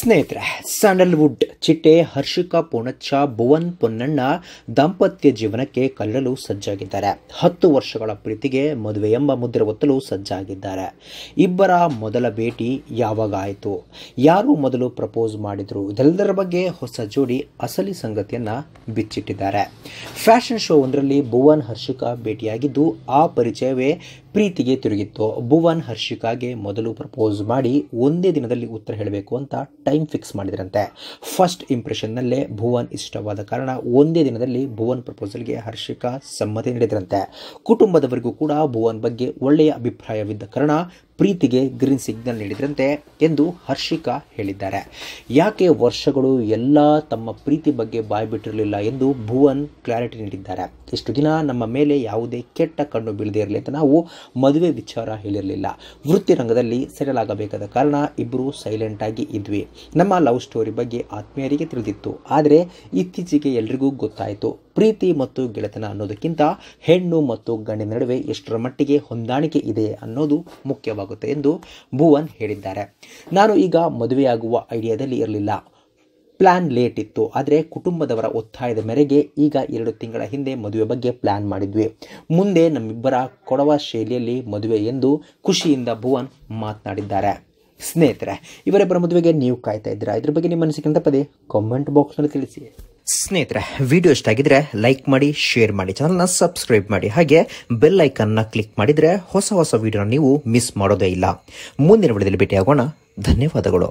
ಸ್ನೇಹಿತರೆ ಸ್ಯಾಂಡಲ್ವುಡ್ ಚಿಟ್ಟೆ ಹರ್ಷಿಕಾ ಪೂಣಚ್ಚ ಭುವನ್ ಪೊನ್ನಣ್ಣ ದಾಂಪತ್ಯ ಜೀವನಕ್ಕೆ ಕಲ್ಲಲು ಸಜ್ಜಾಗಿದ್ದಾರೆ ಹತ್ತು ವರ್ಷಗಳ ಪ್ರೀತಿಗೆ ಮದುವೆ ಎಂಬ ಮುದ್ರೆ ಒತ್ತಲು ಸಜ್ಜಾಗಿದ್ದಾರೆ ಇಬ್ಬರ ಮೊದಲ ಭೇಟಿ ಯಾವಾಗ ಆಯಿತು ಯಾರು ಮೊದಲು ಪ್ರಪೋಸ್ ಮಾಡಿದರು ಇದೆಲ್ಲದರ ಬಗ್ಗೆ ಹೊಸ ಜೋಡಿ ಅಸಲಿ ಸಂಗತಿಯನ್ನು ಬಿಚ್ಚಿಟ್ಟಿದ್ದಾರೆ ಫ್ಯಾಷನ್ ಶೋ ಒಂದರಲ್ಲಿ ಭುವನ್ ಹರ್ಷಿಕಾ ಭೇಟಿಯಾಗಿದ್ದು ಆ ಪರಿಚಯವೇ ಪ್ರೀತಿಗೆ ತಿರುಗಿತ್ತು ಭುವನ್ ಹರ್ಷಿಕಾಗೆ ಮೊದಲು ಪ್ರಪೋಸ್ ಮಾಡಿ ಒಂದೇ ದಿನದಲ್ಲಿ ಉತ್ತರ ಹೇಳಬೇಕು ಅಂತ ಟೈಮ್ ಫಿಕ್ಸ್ ಮಾಡಿದ್ರಂತೆ ಫಸ್ಟ್ ಇಂಪ್ರೆಷನ್ನಲ್ಲೇ ಭುವನ್ ಇಷ್ಟವಾದ ಕಾರಣ ಒಂದೇ ದಿನದಲ್ಲಿ ಭುವನ್ ಪ್ರಪೋಸಲ್ಗೆ ಹರ್ಷಿಕಾ ಸಮ್ಮತಿ ನೀಡಿದ್ರಂತೆ ಕುಟುಂಬದವರಿಗೂ ಕೂಡ ಭುವನ್ ಬಗ್ಗೆ ಒಳ್ಳೆಯ ಅಭಿಪ್ರಾಯವಿದ್ದ ಕಾರಣ ಪ್ರೀತಿಗೆ ಗ್ರೀನ್ ಸಿಗ್ನಲ್ ನೀಡಿದ್ರಂತೆ ಎಂದು ಹರ್ಷಿಕಾ ಹೇಳಿದ್ದಾರೆ ಯಾಕೆ ವರ್ಷಗಳು ಎಲ್ಲ ತಮ್ಮ ಪ್ರೀತಿ ಬಗ್ಗೆ ಬಾಯ್ಬಿಟ್ಟಿರಲಿಲ್ಲ ಎಂದು ಭುವನ್ ಕ್ಲಾರಿಟಿ ನೀಡಿದ್ದಾರೆ ಇಷ್ಟು ದಿನ ನಮ್ಮ ಮೇಲೆ ಯಾವುದೇ ಕೆಟ್ಟ ಕಣ್ಣು ಬೀಳದೇ ಇರಲಿ ಅಂತ ನಾವು ಮದುವೆ ವಿಚಾರ ಹೇಳಿರಲಿಲ್ಲ ವೃತ್ತಿರಂಗದಲ್ಲಿ ಸೆಟಲ್ ಆಗಬೇಕಾದ ಕಾರಣ ಇಬ್ಬರು ಸೈಲೆಂಟ್ ಆಗಿ ಇದ್ವಿ ನಮ್ಮ ಲವ್ ಸ್ಟೋರಿ ಬಗ್ಗೆ ಆತ್ಮೀಯರಿಗೆ ತಿಳಿದಿತ್ತು ಆದರೆ ಇತ್ತೀಚೆಗೆ ಎಲ್ರಿಗೂ ಗೊತ್ತಾಯಿತು ಪ್ರೀತಿ ಮತ್ತು ಗೆಳೆತನ ಅನ್ನೋದಕ್ಕಿಂತ ಹೆಣ್ಣು ಮತ್ತು ಗಂಡಿನ ನಡುವೆ ಎಷ್ಟರ ಮಟ್ಟಿಗೆ ಹೊಂದಾಣಿಕೆ ಇದೆ ಅನ್ನೋದು ಮುಖ್ಯವಾಗುತ್ತೆ ಎಂದು ಭುವನ್ ಹೇಳಿದ್ದಾರೆ ನಾನು ಈಗ ಮದುವೆಯಾಗುವ ಐಡಿಯಾದಲ್ಲಿ ಇರಲಿಲ್ಲ ಪ್ಲ್ಯಾನ್ ಲೇಟ್ ಇತ್ತು ಆದರೆ ಕುಟುಂಬದವರ ಒತ್ತಾಯದ ಮೇರೆಗೆ ಈಗ ಎರಡು ತಿಂಗಳ ಹಿಂದೆ ಮದುವೆ ಬಗ್ಗೆ ಪ್ಲ್ಯಾನ್ ಮಾಡಿದ್ವಿ ಮುಂದೆ ನಮ್ಮಿಬ್ಬರ ಕೊಡವ ಶೈಲಿಯಲ್ಲಿ ಮದುವೆ ಎಂದು ಖುಷಿಯಿಂದ ಭುವನ್ ಮಾತನಾಡಿದ್ದಾರೆ ಸ್ನೇಹಿತರೆ ಇವರಿಬ್ಬರ ಮದುವೆಗೆ ನೀವು ಕಾಯ್ತಾ ಇದ್ದೀರಾ ಇದ್ರ ಬಗ್ಗೆ ನಿಮ್ಮ ಅನಿಸಿಕೆ ಅಂತ ಪದೇ ಕಾಮೆಂಟ್ ಬಾಕ್ಸ್ನಲ್ಲಿ ತಿಳಿಸಿ ಸ್ನೇಹಿತರೆ ವಿಡಿಯೋ ಇಷ್ಟ ಆಗಿದ್ರೆ ಲೈಕ್ ಮಾಡಿ ಶೇರ್ ಮಾಡಿ ಚಾನಲ್ನ ಸಬ್ಸ್ಕ್ರೈಬ್ ಮಾಡಿ ಹಾಗೆ ಬೆಲ್ ಐಕನ್ನ ಕ್ಲಿಕ್ ಮಾಡಿದರೆ ಹೊಸ ಹೊಸ ವಿಡಿಯೋನ ನೀವು ಮಿಸ್ ಮಾಡೋದೇ ಇಲ್ಲ ಮುಂದಿನ ವಿಡಿಯೋದಲ್ಲಿ ಭೇಟಿಯಾಗೋಣ ಧನ್ಯವಾದಗಳು